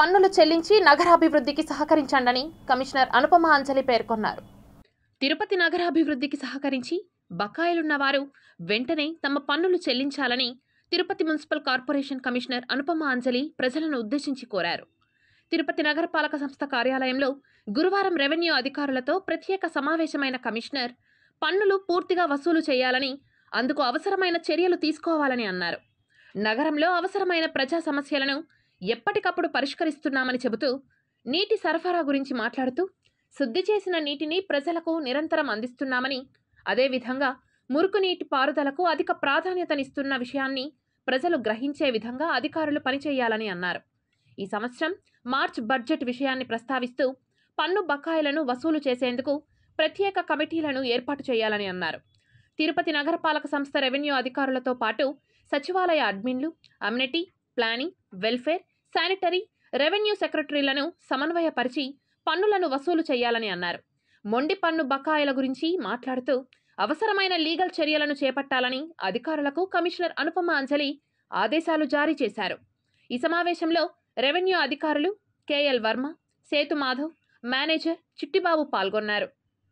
పన్నులు చెల్లించి నగరాభివృద్ధికి సహకరించండని కమిషనర్ అనుపమ అంజలి పేర్కొన్నారు తిరుపతి నగరాభివృద్ధికి సహకరించి బకాయిలున్నవారు వెంటనే తమ పన్నులు చెల్లించాలని Tirupati municipal corporation commissioner Anupama Anjali ప్రజలను ఉద్దేశించి కోరారు తిరుపతి నగరపాలక సంస్థ కార్యాలయంలో గురువారం రెవెన్యూ అధికారులతో ప్రత్యేక సమావేశమైన కమిషనర్ పన్నులు పూర్తిగా వసూలు చేయాలని అందుకు అవసరమైన చర్యలు తీసుకోవాలని అన్నారు నగరంలో అవసరమైన ప్రజా సమస్యలను ఎప్పటికప్పుడు పరిష్కరిస్తున్నామని చెబుతూ నీటి సరఫరా గురించి మాట్లాడుతూ శుద్ధి చేసిన నీటిని ప్రజలకు నిరంతరం అందిస్తున్నామని అదేవిధంగా నీటి పారుదలకు అధిక ప్రాధాన్యతనిస్తున్న విషయాన్ని ప్రజలు గ్రహించే విధంగా అధికారులు పనిచేయాలని అన్నారు ఈ సంవత్సరం మార్చ్ బడ్జెట్ విషయాన్ని ప్రస్తావిస్తూ పన్ను బకాయిలను వసూలు చేసేందుకు ప్రత్యేక కమిటీలను ఏర్పాటు చేయాలని అన్నారు తిరుపతి నగరపాలక సంస్థ రెవెన్యూ అధికారులతో పాటు సచివాలయ అడ్మిన్లు amenity planning welfare sanitary revenue సెక్రటరీలను సమన్వయపరిచి పన్నులను వసూలు చేయాలని అన్నారు మొండి పన్ను బకాయిల గురించి మాట్లాడుతూ అవసరమైన లీగల్ చర్యలను చేపట్టాలని అధికారులకు కమిషనర్ అనుపమ అంజలి ఆదేశాలు జారీ చేశారు ఈ సమావేశంలో రెవెన్యూ అధికారులు కేఎల్ వర్మ సేతు మాధవ్ మేనేజర్ చిట్టిబాబు పాల్గొన్నారు